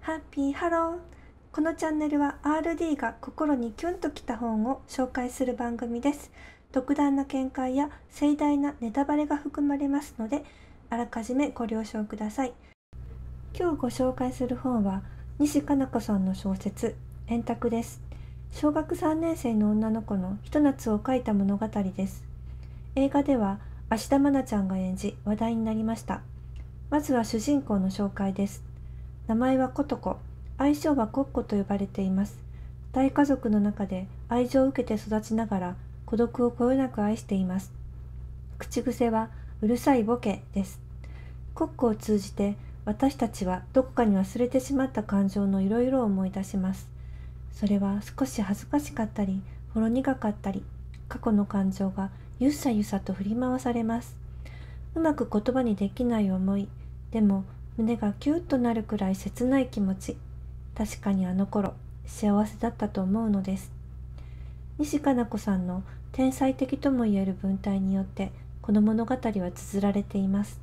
ハッピーハローこのチャンネルは RD が心にキュンときた本を紹介する番組です独断な見解や盛大なネタバレが含まれますのであらかじめご了承ください今日ご紹介する本は西加奈子さんの小説円卓です小学3年生の女の子のひと夏を描いた物語です映画では芦田愛菜ちゃんが演じ話題になりましたまずは主人公の紹介です名前はコトコ愛称はコッコと呼ばれています大家族の中で愛情を受けて育ちながら孤独をこよなく愛しています口癖はうるさいボケですコッコを通じて私たちはどこかに忘れてしまった感情のいろいろ思い出しますそれは少し恥ずかしかったりほろ苦かったり過去の感情がゆっさゆさと振り回されますうまく言葉にできない思いでも胸がキュッとなるくらい切ない気持ち確かにあの頃幸せだったと思うのです西加奈子さんの天才的ともいえる文体によってこの物語は綴られています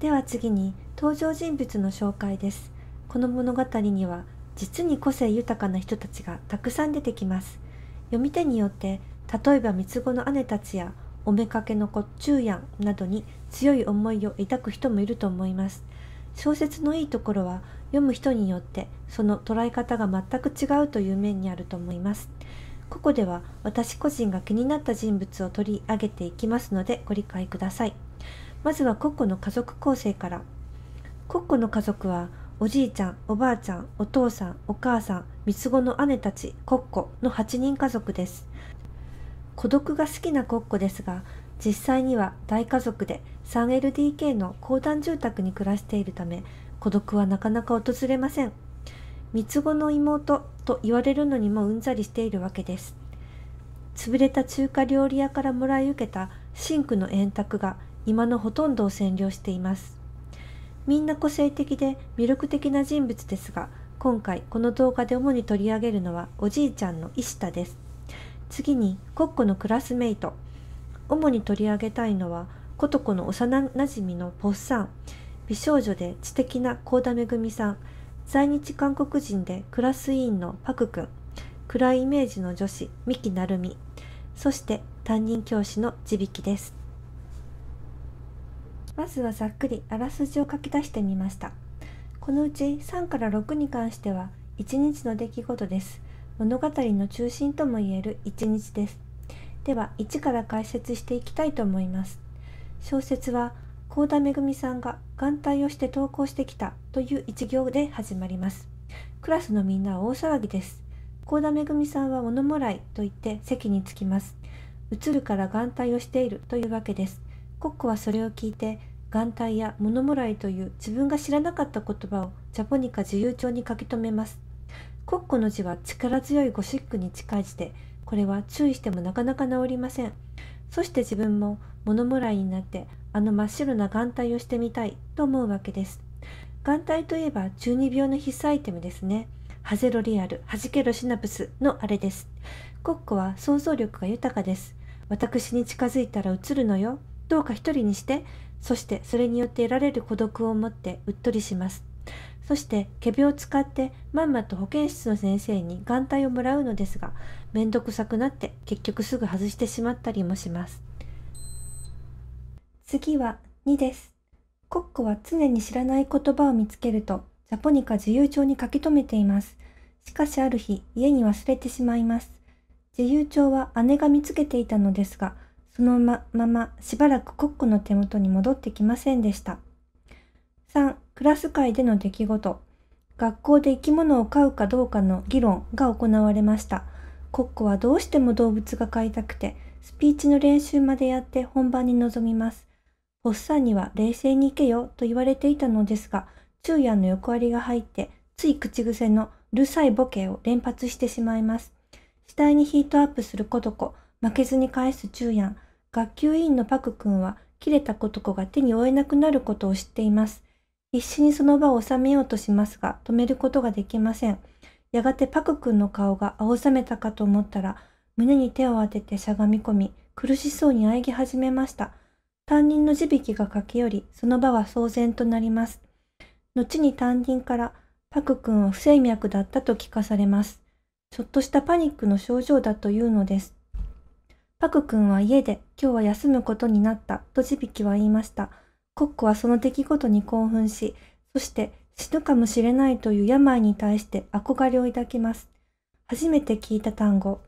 では次に登場人物の紹介ですこの物語には実に個性豊かな人たちがたくさん出てきます読み手によって例えば三つ子の姉たちやおめかけの子中やんなどに強い思いを抱く人もいると思います小説のいいところは読む人によってその捉え方が全く違うという面にあると思いますここでは私個人が気になった人物を取り上げていきますのでご理解くださいまずはコッコの家族構成からコッコの家族はおじいちゃんおばあちゃんお父さんお母さん三つ子の姉たちコッコの8人家族です孤独が好きなコッコですが実際には大家族で 3LDK の高段住宅に暮らしているため孤独はなかなか訪れません三つ子の妹と言われるのにもうんざりしているわけです潰れた中華料理屋からもらい受けたシンクの円卓が今のほとんどを占領していますみんな個性的で魅力的な人物ですが今回この動画で主に取り上げるのはおじいちゃんの石田です次にコッコのクラスメイト主に取り上げたいのは琴子の幼なじみのポッサン美少女で知的な幸田恵さん在日韓国人でクラス委員のパク君暗いイメージの女子三木成美そして担任教師の地引きですまずはざっくりあらすじを書き出してみましたこのうち3から6に関しては1日の出来事です物語の中心ともいえる1日ですでは1から解説していきたいと思います小説は高田めぐみさんが眼帯をして投稿してきたという一行で始まります。クラスのみんなは大騒ぎです。高田めぐみさんは物もらいと言って席に着きます。映るから眼帯をしているというわけです。コッコはそれを聞いて、眼帯や物もらいという自分が知らなかった言葉をジャポニカ自由帳に書き留めます。コッコの字は力強いゴシックに近い字で、これは注意してもなかなか治りません。そして自分も物もらいになってあの真っ白な眼帯をしてみたいと思うわけです眼帯といえば中二病の必須アイテムですねハゼロリアル、弾けろシナプスのあれです。コッコは想像力が豊かです。私に近づいたら映るのよ。どうか一人にして、そしてそれによって得られる孤独を持ってうっとりします。そして仮病を使ってまんまと保健室の先生に眼帯をもらうのですがめんどくさくなって結局すぐ外してしまったりもします次は2ですコックは常に知らない言葉を見つけるとジャポニカ自由帳に書き留めていますしかしある日家に忘れてしまいます自由帳は姉が見つけていたのですがそのまましばらくコックの手元に戻ってきませんでした3、クラス会での出来事。学校で生き物を飼うかどうかの議論が行われました。コッコはどうしても動物が飼いたくて、スピーチの練習までやって本番に臨みます。おッサンには冷静に行けよと言われていたのですが、昼夜の欲割りが入って、つい口癖のうるさいボケを連発してしまいます。次第にヒートアップするコとコ、負けずに返す昼夜、学級委員のパク君は、切れたことコが手に負えなくなることを知っています。必死にその場を収めようとしますが、止めることができません。やがてパク君の顔が青ざめたかと思ったら、胸に手を当ててしゃがみ込み、苦しそうに喘ぎ始めました。担任の地引きが駆け寄り、その場は騒然となります。後に担任から、パク君は不整脈だったと聞かされます。ちょっとしたパニックの症状だというのです。パク君は家で、今日は休むことになった、と地引きは言いました。コックはその出来事に興奮し、そして死ぬかもしれないという病に対して憧れを抱きます。初めて聞いた単語、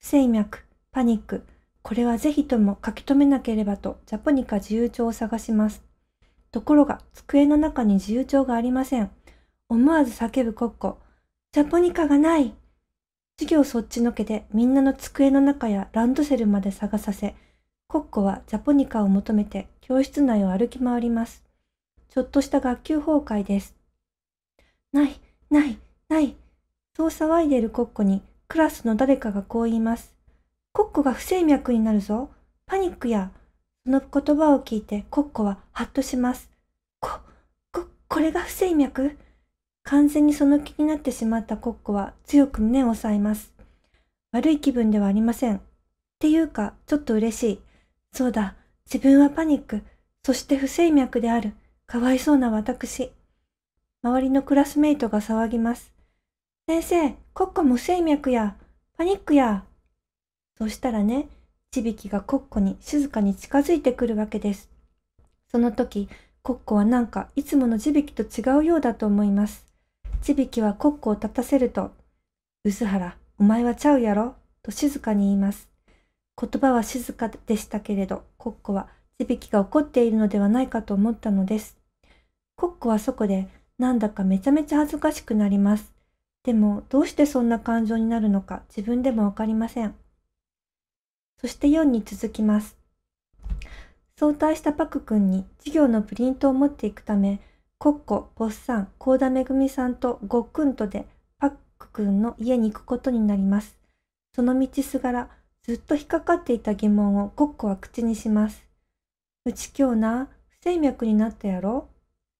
不整脈、パニック、これはぜひとも書き留めなければとジャポニカ自由帳を探します。ところが机の中に自由帳がありません。思わず叫ぶコッコ、ジャポニカがない授業そっちのけでみんなの机の中やランドセルまで探させ、コッコはジャポニカを求めて教室内を歩き回ります。ちょっとした学級崩壊です。ない、ない、ない。そう騒いでいるコッコにクラスの誰かがこう言います。コッコが不整脈になるぞ。パニックや。その言葉を聞いてコッコはハッとします。こ、こ、これが不整脈完全にその気になってしまったコッコは強く胸を押さえます。悪い気分ではありません。っていうか、ちょっと嬉しい。そうだ、自分はパニック、そして不整脈である、かわいそうな私。周りのクラスメイトが騒ぎます。先生、コッコ無整脈や、パニックや。そうしたらね、ちびきがコッコに静かに近づいてくるわけです。その時、コッコはなんかいつものちびきと違うようだと思います。ちびきはコッコを立たせると、う原はら、お前はちゃうやろ、と静かに言います。言葉は静かでしたけれど、コッコは地引きが怒っているのではないかと思ったのです。コッコはそこで、なんだかめちゃめちゃ恥ずかしくなります。でも、どうしてそんな感情になるのか自分でもわかりません。そして4に続きます。早退したパク君に授業のプリントを持っていくため、コッコ、ボッサン、コーダメグミさんとごっくんとでパック君の家に行くことになります。その道すがら、ずっと引っかかっていた疑問をコッコは口にします。うち今日な、不整脈になったやろ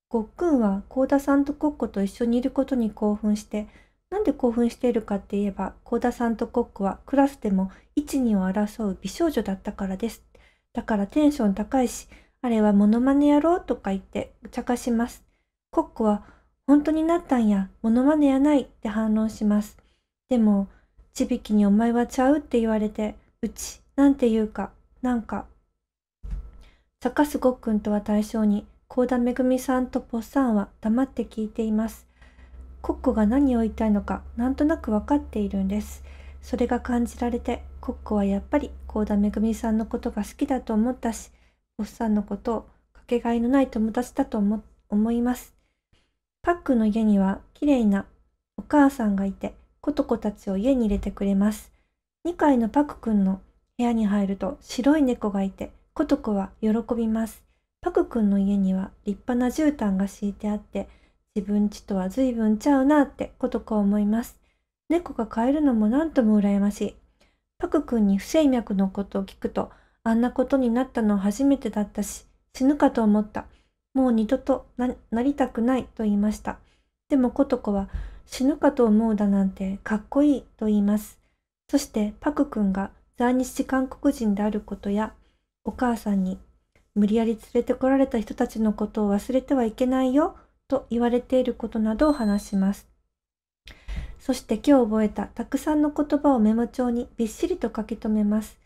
ごっくんは幸田さんとコッコと一緒にいることに興奮して、なんで興奮しているかって言えば、幸田さんとコッコはクラスでも1、2を争う美少女だったからです。だからテンション高いし、あれはモノマネやろうとか言って茶化します。コッコは、本当になったんや、モノマネやないって反論します。でも、ちびきにお前はちゃうって言われて、うち、なんて言うか、なんか。坂須ごっくんとは対象に、幸田めぐみさんとぽっさんは黙って聞いています。コッコが何を言いたいのか、なんとなく分かっているんです。それが感じられて、コッコはやっぱり幸田めぐみさんのことが好きだと思ったし、ぽっさんのことをかけがえのない友達だと思思います。パックの家には綺麗なお母さんがいて、コトコたちを家に入れてくれます。2階のパクくんの部屋に入ると白い猫がいて、コトコは喜びます。パクくんの家には立派な絨毯が敷いてあって、自分ちとは随分ちゃうなってコトコ思います。猫が飼えるのも何とも羨ましい。パクくんに不整脈のことを聞くと、あんなことになったのは初めてだったし、死ぬかと思った。もう二度となりたくないと言いました。でもコトコは、死ぬかと思うだなんてかっこいいと言います。そしてパク君が在日韓国人であることや、お母さんに無理やり連れてこられた人たちのことを忘れてはいけないよと言われていることなどを話します。そして今日覚えたたくさんの言葉をメモ帳にびっしりと書き留めます。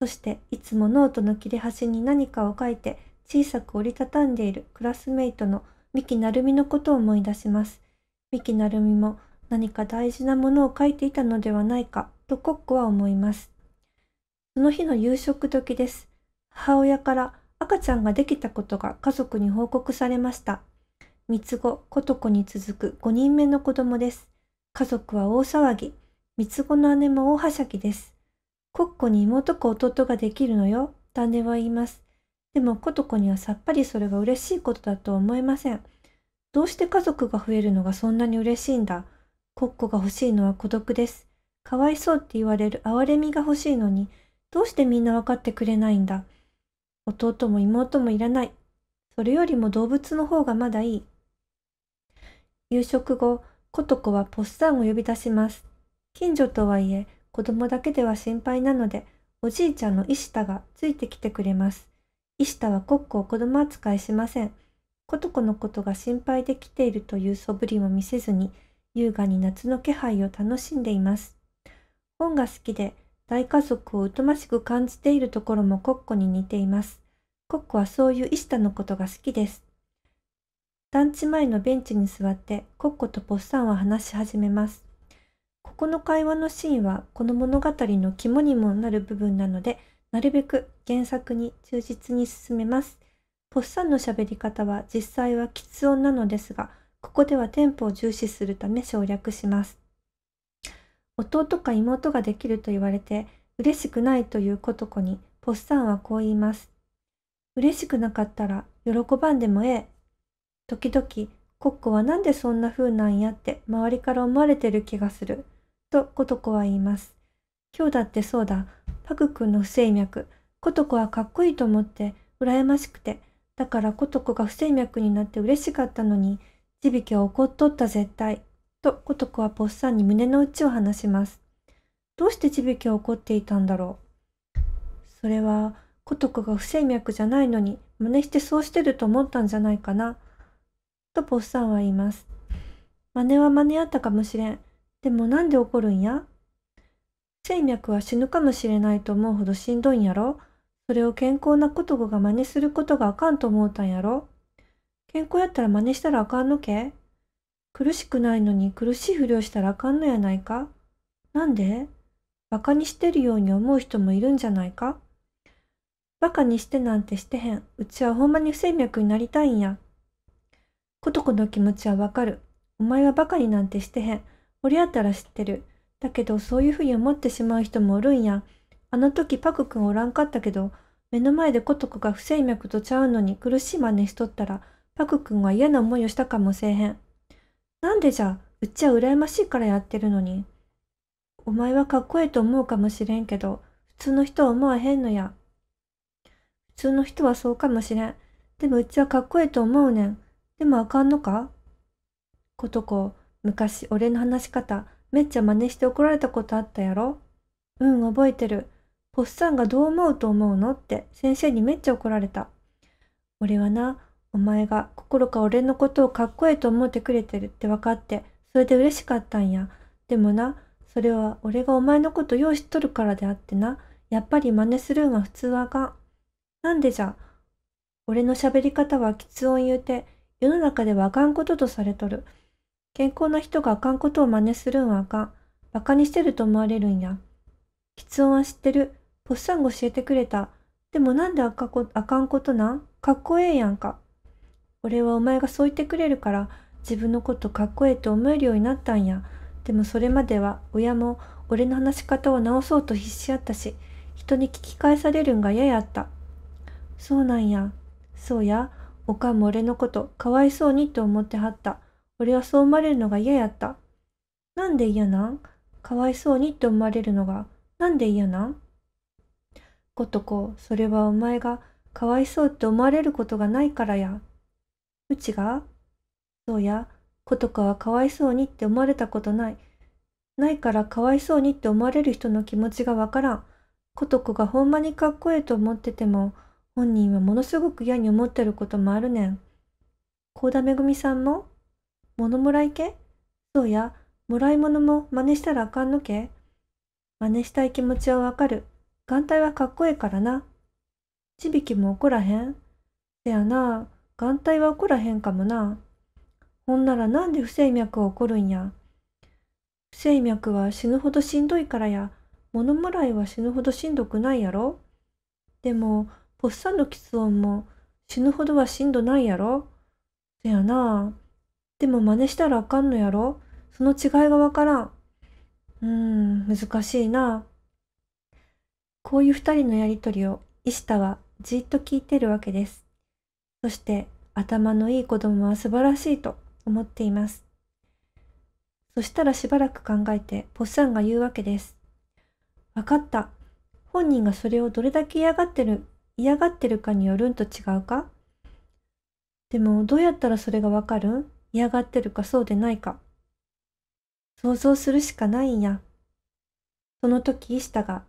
そしていつもノートの切れ端に何かを書いて小さく折りたたんでいるクラスメイトの三木成美のことを思い出します。三木成美も何か大事なものを書いていたのではないかとコックは思います。その日の夕食時です。母親から赤ちゃんができたことが家族に報告されました。三つ子、琴子に続く5人目の子供です。家族は大騒ぎ。三つ子の姉も大はしゃぎです。コッコに妹子弟ができるのよ、と姉は言います。でも琴子にはさっぱりそれが嬉しいことだと思えません。どうして家族が増えるのがそんなに嬉しいんだ。コッコが欲しいのは孤独です。かわいそうって言われる哀れみが欲しいのに、どうしてみんな分かってくれないんだ。弟も妹もいらない。それよりも動物の方がまだいい。夕食後、コトコはポッサンを呼び出します。近所とはいえ、子供だけでは心配なので、おじいちゃんのイシタがついてきてくれます。イシタはコッコを子供扱いしません。コトコのことが心配できているという素振りも見せずに、優雅に夏の気配を楽しんでいます。本が好きで、大家族を疎ましく感じているところもコッコに似ています。コッコはそういうイシタのことが好きです。団地前のベンチに座って、コッコとポッサンは話し始めます。ここの会話のシーンは、この物語の肝にもなる部分なので、なるべく原作に忠実に進めます。ポッサンの喋り方は実際は喫音なのですが、ここではテンポを重視するため省略します。弟か妹ができると言われて、嬉しくないということこに、ポッサンはこう言います。嬉しくなかったら、喜ばんでもええ。時々、コッコはなんでそんな風なんやって周りから思われてる気がする。と、ことこは言います。今日だってそうだ。パク君の不整脈。ことこはかっこいいと思って、羨ましくて、だからことこが不整脈になって嬉しかったのに、地引きは怒っとった絶対。とことこはポッサンに胸の内を話します。どうして地引きは怒っていたんだろう。それは、ことこが不整脈じゃないのに、真似してそうしてると思ったんじゃないかな。とポッサンは言います。真似は真似あったかもしれん。でもなんで怒るんや不整脈は死ぬかもしれないと思うほどしんどいんやろ。それを健康なことごが真似することがあかんと思うたんやろ健康やったら真似したらあかんのけ苦しくないのに苦しいふりをしたらあかんのやないかなんでバカにしてるように思う人もいるんじゃないかバカにしてなんてしてへん。うちはほんまに不整脈になりたいんや。ことこの気持ちはわかる。お前はバカになんてしてへん。俺やったら知ってる。だけどそういうふうに思ってしまう人もおるんや。あの時パク君おらんかったけど、目の前でコトコが不整脈とちゃうのに苦しい真似しとったら、パク君は嫌な思いをしたかもせえへん。なんでじゃ、うちは羨ましいからやってるのに。お前はかっこええと思うかもしれんけど、普通の人は思わへんのや。普通の人はそうかもしれん。でもうちはかっこええと思うねん。でもあかんのかコトコ、昔俺の話し方、めっちゃ真似して怒られたことあったやろうん、覚えてる。ポッサンがどう思うと思うのって先生にめっちゃ怒られた。俺はな、お前が心か俺のことをかっこええと思ってくれてるって分かって、それで嬉しかったんや。でもな、それは俺がお前のことよう知っとるからであってな、やっぱり真似するんは普通はあかん。なんでじゃ、俺の喋り方はつ音言うて、世の中ではあかんこととされとる。健康な人があかんことを真似するんはあかん。馬鹿にしてると思われるんや。つ音は知ってる。ぽっさん教えてくれた。でもなんであかこあかんことなんかっこええやんか。俺はお前がそう言ってくれるから自分のことかっこええと思えるようになったんや。でもそれまでは親も俺の話し方を直そうと必死やったし、人に聞き返されるんが嫌やった。そうなんや。そうや。おかんも俺のことかわいそうにと思ってはった。俺はそう思われるのが嫌やった。なんで嫌なんかわいそうにって思われるのが、なんで嫌なんことこ、それはお前がかわいそうって思われることがないからや。うちがそうや、ことこはかわいそうにって思われたことない。ないからかわいそうにって思われる人の気持ちがわからん。ことこがほんまにかっこええと思ってても、本人はものすごく嫌に思ってることもあるねん。幸田めぐみさんも物もらい系そうや、もらい物も真似したらあかんのけ真似したい気持ちはわかる。眼帯はかっこいいからな。ちびきも怒らへんせやな、眼帯は怒らへんかもな。ほんならなんで不整脈を起こるんや。不整脈は死ぬほどしんどいからや、物もらいは死ぬほどしんどくないやろ。でも、ポッサの喫音も死ぬほどはしんどないやろ。せやな。でも真似したらあかんのやろ。その違いがわからん。うーん、難しいな。こういう二人のやりとりをイシタはじっと聞いてるわけです。そして頭のいい子供は素晴らしいと思っています。そしたらしばらく考えてポッサンが言うわけです。わかった。本人がそれをどれだけ嫌がってる、嫌がってるかによるんと違うかでもどうやったらそれがわかるん嫌がってるかそうでないか。想像するしかないんや。その時、石田が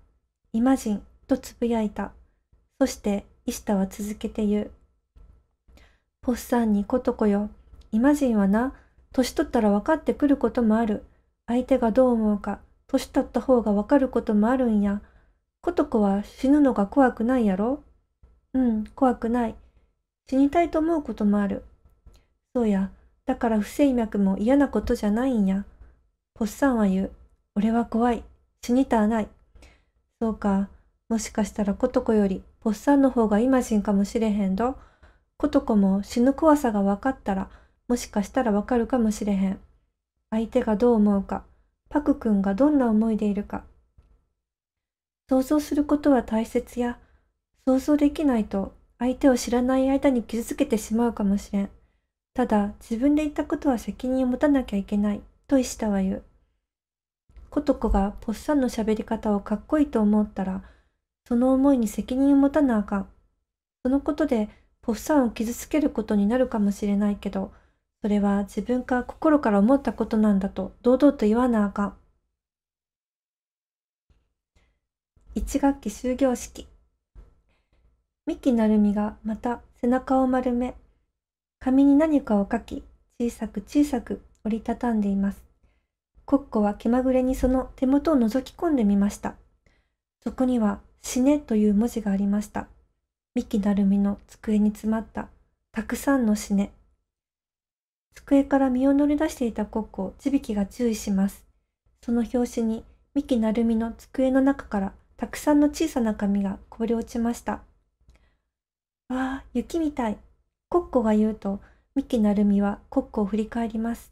イマジンとつぶやいた。そしてイシタは続けて言う。ポッサンにことこよ。イマジンはな、年取ったら分かってくることもある。相手がどう思うか、年取った方が分かることもあるんや。ことこは死ぬのが怖くないやろうん、怖くない。死にたいと思うこともある。そうや、だから不整脈も嫌なことじゃないんや。ポッサンは言う。俺は怖い。死にたあない。そうか。もしかしたらコトコより、ポッサンの方がイマジンかもしれへんど。コトコも死ぬ怖さが分かったら、もしかしたらわかるかもしれへん。相手がどう思うか、パク君がどんな思いでいるか。想像することは大切や、想像できないと相手を知らない間に傷つけてしまうかもしれん。ただ、自分で言ったことは責任を持たなきゃいけない、と石田は言う。コトコがポッサンの喋り方をかっこいいと思ったら、その思いに責任を持たなあかん。そのことで、ポッサンを傷つけることになるかもしれないけど、それは自分が心から思ったことなんだと堂々と言わなあかん。一学期終業式。三木成美がまた背中を丸め、紙に何かを書き、小さく小さく折りたたんでいます。コッコは気まぐれにその手元を覗き込んでみました。そこには死ねという文字がありました。幹木なるみの机に詰まったたくさんの死ね。机から身を乗り出していたコッコを地引きが注意します。その拍子に幹なるみの机の中からたくさんの小さな紙がこぼれ落ちました。わあ、雪みたい。コッコが言うと、幹なるみはコッコを振り返ります。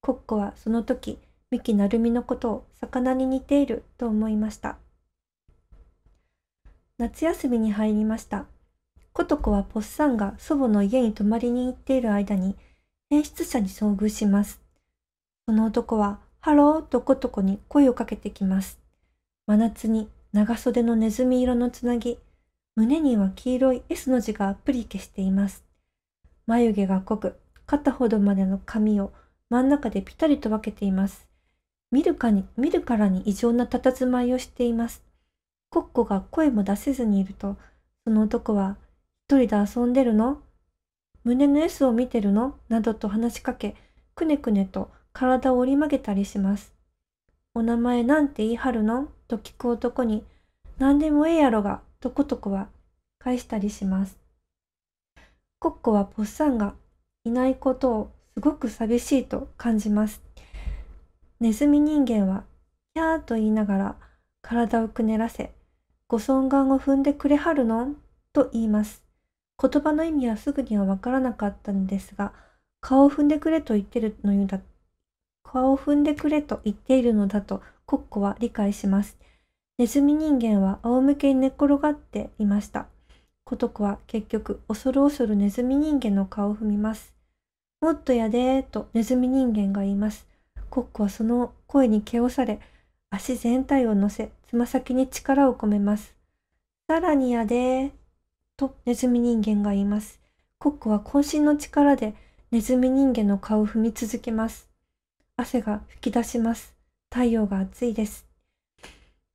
コッコはその時、三木成美のことを魚に似ていると思いました。夏休みに入りました。コトコはポッサンが祖母の家に泊まりに行っている間に、演出者に遭遇します。その男は、ハローとコトコに声をかけてきます。真夏に長袖のネズミ色のつなぎ、胸には黄色い S の字がアプリケしています。眉毛が濃く、肩ほどまでの髪を真ん中でぴたりと分けています。見るかに見るからに異常な佇まいをしています。コッコが声も出せずにいると、その男は、一人で遊んでるの胸の S を見てるのなどと話しかけ、くねくねと体を折り曲げたりします。お名前なんて言い張るのと聞く男に、何でもええやろが、とことこは返したりします。コッコはポッサンがいないことをすごく寂しいと感じます。ネズミ人間は、キャーと言いながら体をくねらせ、ご尊願を踏んでくれはるのと言います。言葉の意味はすぐにはわからなかったのですが、顔を踏んでくれと言ってるのだ、顔を踏んでくれと言っているのだと、コッコは理解します。ネズミ人間は仰向けに寝っ転がっていました。コトコは結局、恐る恐るネズミ人間の顔を踏みます。もっとやでーとネズミ人間が言います。コックはその声に気をされ、足全体を乗せ、つま先に力を込めます。さらにやでとネズミ人間が言います。コックは渾身の力でネズミ人間の顔を踏み続けます。汗が噴き出します。太陽が暑いです。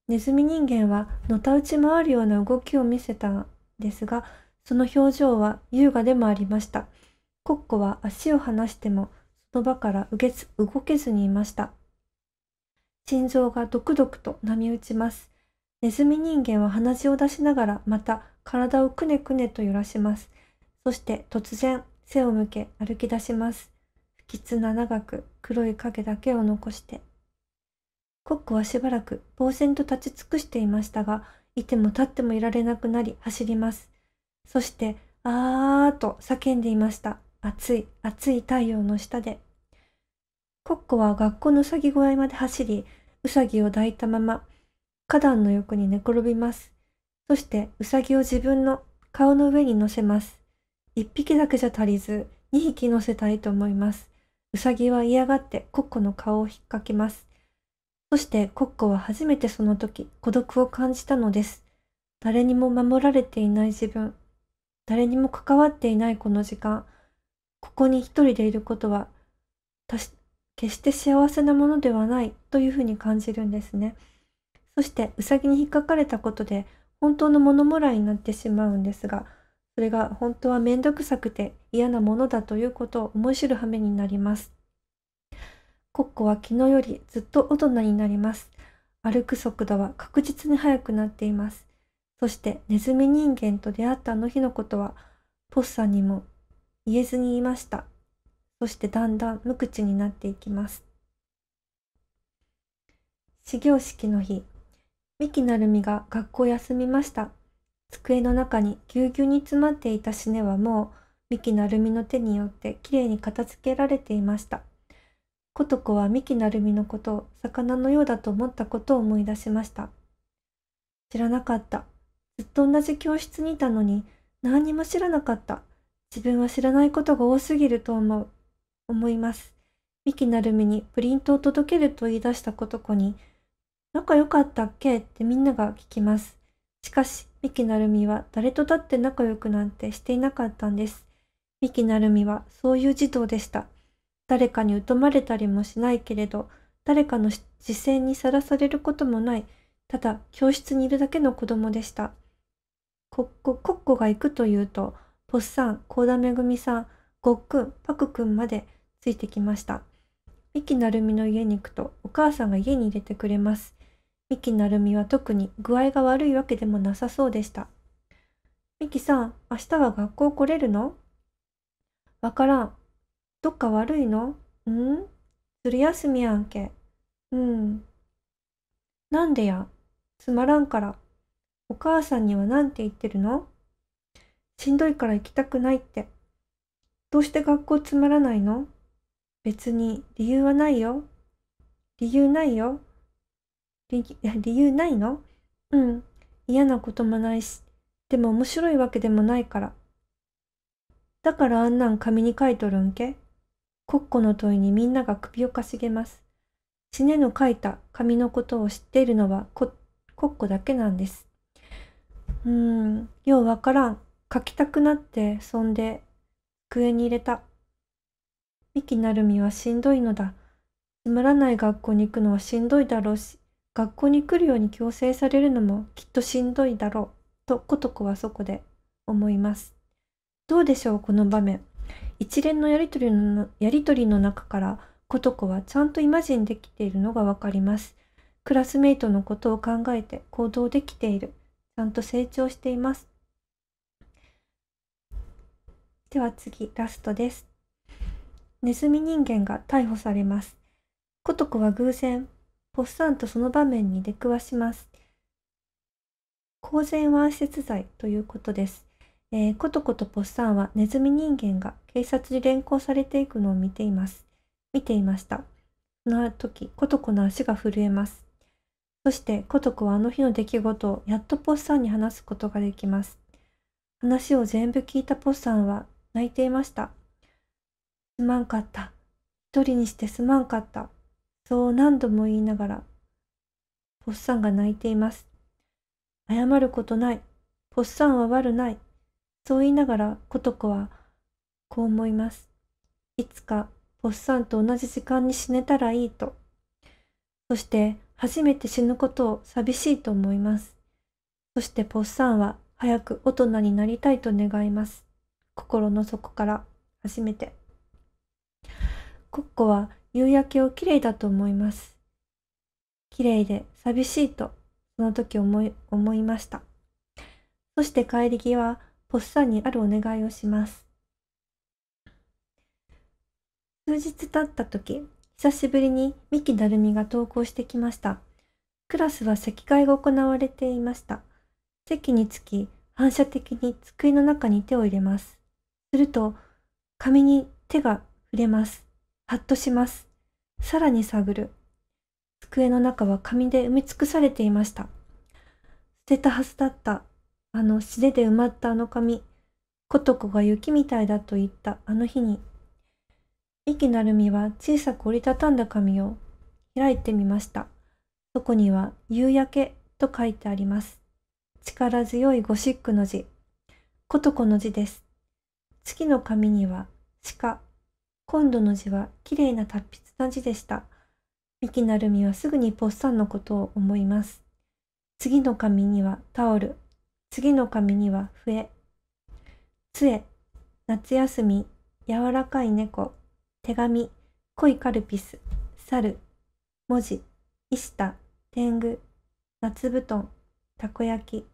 ネズミ人間はのたうち回るような動きを見せたんですが、その表情は優雅でもありました。コッコは足を離してもの場から動けずにいました。心臓がドクドクと波打ちます。ネズミ人間は鼻血を出しながらまた体をくねくねと揺らします。そして突然背を向け歩き出します。不吉な長く黒い影だけを残して。コックはしばらく呆然と立ち尽くしていましたが、いても立ってもいられなくなり走ります。そして、あーと叫んでいました。暑い暑い太陽の下でコッコは学校のうさぎ小屋まで走りうさぎを抱いたまま花壇の横に寝転びますそしてうさぎを自分の顔の上に乗せます一匹だけじゃ足りず2匹乗せたいと思いますうさぎは嫌がってコッコの顔を引っかけますそしてコッコは初めてその時孤独を感じたのです誰にも守られていない自分誰にも関わっていないこの時間ここに一人でいることは、決して幸せなものではないというふうに感じるんですね。そして、うさぎに引っかかれたことで、本当のものもらいになってしまうんですが、それが本当はめんどくさくて嫌なものだということを思い知る羽目になります。コッコは昨日よりずっと大人になります。歩く速度は確実に速くなっています。そしてネズミ人間と出会ったあの日のことは、ポッサにも言えずにいました。そしてだんだん無口になっていきます。始業式の日、三木なるみが学校休みました。机の中にぎゅうぎゅうに詰まっていたシネはもう三木なるみの手によってきれいに片付けられていました。琴子は三木なるみのことを魚のようだと思ったことを思い出しました。知らなかった。ずっと同じ教室にいたのに何にも知らなかった。自分は知らないことが多すぎると思う、思います。ミキなるみにプリントを届けると言い出したことこに、仲良かったっけってみんなが聞きます。しかし、ミキなるみは誰とだって仲良くなんてしていなかったんです。ミキなるみはそういう児童でした。誰かに疎まれたりもしないけれど、誰かの視線にさらされることもない、ただ教室にいるだけの子供でした。コッコ、コッコが行くというと、とっさん、ーダめぐみさん、ごっくん、パクくんまでついてきました。ミキなるみの家に行くと、お母さんが家に入れてくれます。ミキなるみは特に具合が悪いわけでもなさそうでした。ミキさん、明日は学校来れるのわからん。どっか悪いのんする休みやんけ。うん。なんでや。つまらんから。お母さんには何て言ってるのしんどいから行きたくないって。どうして学校つまらないの別に理由はないよ。理由ないよ。理理由ないのうん。嫌なこともないし、でも面白いわけでもないから。だからあんなん紙に書いとるんけコッコの問いにみんなが首をかしげます。死ねの書いた紙のことを知っているのはコッコだけなんです。うーん、ようわからん。書きたくなってそんで机に入れた。三木なるみはしんどいのだ。つまらない学校に行くのはしんどいだろうし、学校に来るように強制されるのもきっとしんどいだろう、とことこはそこで思います。どうでしょう、この場面。一連のやり取りのやりとりの中から、ことこはちゃんとイマジンできているのがわかります。クラスメイトのことを考えて行動できている。ちゃんと成長しています。では次、ラストです。ネズミ人間が逮捕されます。コトコは偶然、ポッサンとその場面に出くわします。公然わんせつ罪ということです。えー、コトコとポッサンはネズミ人間が警察に連行されていくのを見ています。見ていました。その時、コトコの足が震えます。そして、コトコはあの日の出来事をやっとポッサンに話すことができます。話を全部聞いたポッサンは泣いていました。すまんかった。一人にしてすまんかった。そう何度も言いながら、ポッサンが泣いています。謝ることない。ポッサンは悪ない。そう言いながら、コトコは、こう思います。いつか、ポッサンと同じ時間に死ねたらいいと。そして、初めて死ぬことを寂しいと思います。そして、ポッサンは、早く大人になりたいと願います。心の底から初めて。コッコは夕焼けをきれいだと思います。きれいで寂しいと、その時思い、思いました。そして帰り際、ポッサにあるお願いをします。数日経った時、久しぶりに三木るみが登校してきました。クラスは席替えが行われていました。席につき、反射的に机の中に手を入れます。すると、紙に手が触れます。はっとします。さらに探る。机の中は紙で埋め尽くされていました。捨てたはずだった。あの、素手で埋まったあの紙。コトコが雪みたいだと言ったあの日に。息なるみは小さく折りたたんだ紙を開いてみました。そこには、夕焼けと書いてあります。力強いゴシックの字。コトコの字です。月の紙には鹿。今度の字は綺麗な達筆な字でした。三木なるみはすぐにポッサんのことを思います。次の紙にはタオル。次の紙には笛。杖。夏休み。柔らかい猫。手紙。濃いカルピス。猿。文字。石田。天狗。夏布団。たこ焼き。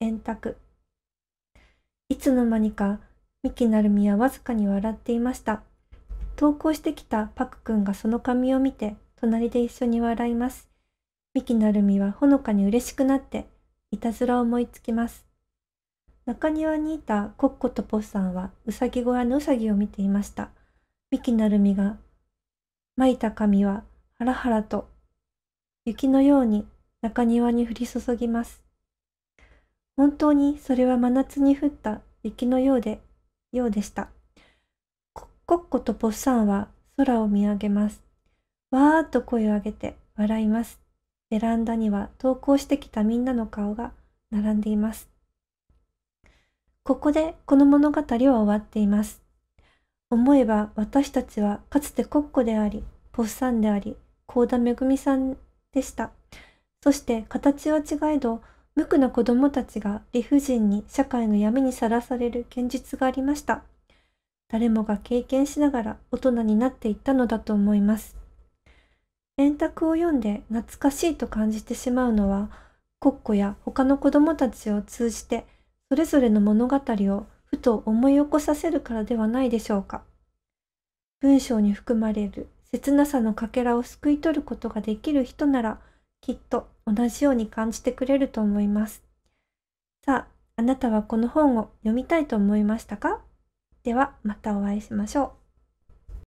円卓。いつの間にかミキナルミはわずかに笑っていました。投稿してきたパク君がその髪を見て、隣で一緒に笑います。ミキナルミはほのかに嬉しくなって、いたずらを思いつきます。中庭にいたコッコとポッさんは、うさぎ小屋のうさぎを見ていました。ミキナルミが、巻いた髪は、ハラハラと、雪のように中庭に降り注ぎます。本当にそれは真夏に降った雪のようでようでした。コッコとポッサンは空を見上げます。わーっと声を上げて笑います。ベランダには登校してきたみんなの顔が並んでいます。ここでこの物語は終わっています。思えば私たちはかつてコッコであり、ポッサンであり、幸田めぐみさんでした。そして形は違えど、無垢な子供たちが理不尽に社会の闇にさらされる現実がありました。誰もが経験しながら大人になっていったのだと思います。円卓を読んで懐かしいと感じてしまうのは、コッコや他の子供たちを通じて、それぞれの物語をふと思い起こさせるからではないでしょうか。文章に含まれる切なさのかけらをすくい取ることができる人なら、きっと同じように感じてくれると思います。さあ、あなたはこの本を読みたいと思いましたかではまたお会いしましょう。